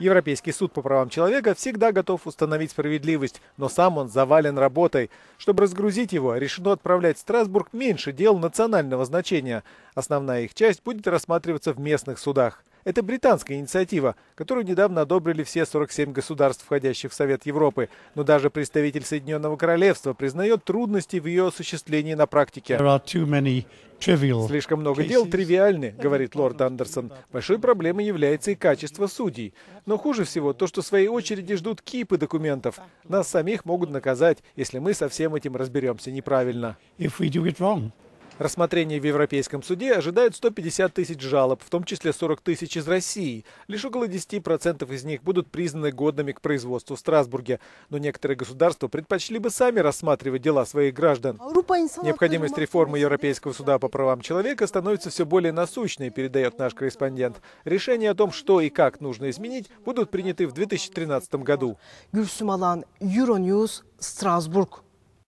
Европейский суд по правам человека всегда готов установить справедливость, но сам он завален работой. Чтобы разгрузить его, решено отправлять в Страсбург меньше дел национального значения. Основная их часть будет рассматриваться в местных судах. Это британская инициатива, которую недавно одобрили все 47 государств, входящих в Совет Европы. Но даже представитель Соединенного Королевства признает трудности в ее осуществлении на практике. Слишком много дел тривиальны, говорит лорд Андерсон. Большой проблемой является и качество судей. Но хуже всего то, что в своей очереди ждут кипы документов. Нас самих могут наказать, если мы со всем этим разберемся неправильно. Рассмотрение в Европейском суде ожидают 150 тысяч жалоб, в том числе 40 тысяч из России. Лишь около 10% из них будут признаны годными к производству в Страсбурге. Но некоторые государства предпочли бы сами рассматривать дела своих граждан. Необходимость реформы Европейского суда по правам человека становится все более насущной, передает наш корреспондент. Решение о том, что и как нужно изменить, будут приняты в 2013 году. Гюльсумалан, Euronews, Страсбург.